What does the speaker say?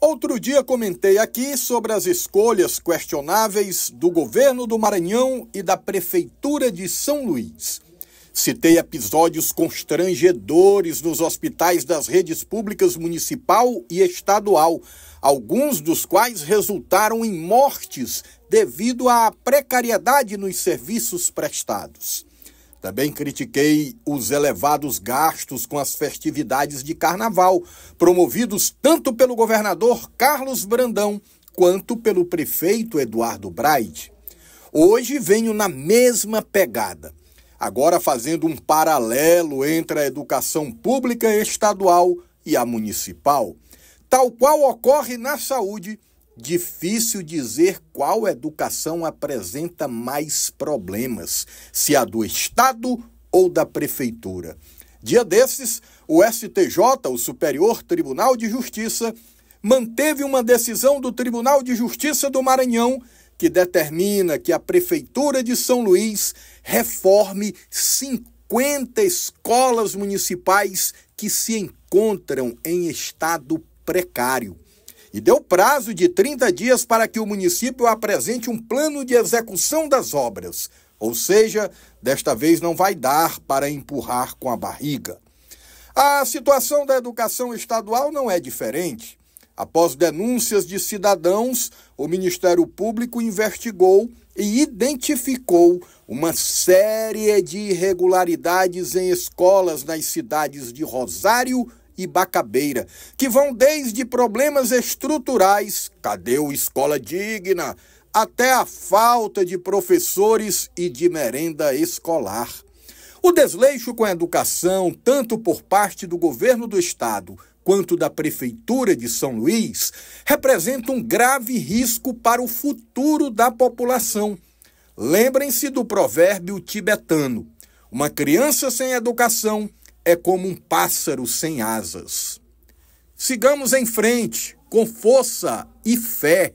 Outro dia comentei aqui sobre as escolhas questionáveis do governo do Maranhão e da prefeitura de São Luís. Citei episódios constrangedores nos hospitais das redes públicas municipal e estadual, alguns dos quais resultaram em mortes devido à precariedade nos serviços prestados. Também critiquei os elevados gastos com as festividades de carnaval, promovidos tanto pelo governador Carlos Brandão quanto pelo prefeito Eduardo Braide. Hoje venho na mesma pegada, agora fazendo um paralelo entre a educação pública estadual e a municipal. Tal qual ocorre na saúde, Difícil dizer qual educação apresenta mais problemas, se a do Estado ou da Prefeitura. Dia desses, o STJ, o Superior Tribunal de Justiça, manteve uma decisão do Tribunal de Justiça do Maranhão que determina que a Prefeitura de São Luís reforme 50 escolas municipais que se encontram em estado precário e deu prazo de 30 dias para que o município apresente um plano de execução das obras. Ou seja, desta vez não vai dar para empurrar com a barriga. A situação da educação estadual não é diferente. Após denúncias de cidadãos, o Ministério Público investigou e identificou uma série de irregularidades em escolas nas cidades de Rosário e Bacabeira, que vão desde problemas estruturais, cadê o escola digna, até a falta de professores e de merenda escolar. O desleixo com a educação, tanto por parte do governo do estado quanto da prefeitura de São Luís, representa um grave risco para o futuro da população. Lembrem-se do provérbio tibetano: uma criança sem educação é como um pássaro sem asas. Sigamos em frente com força e fé.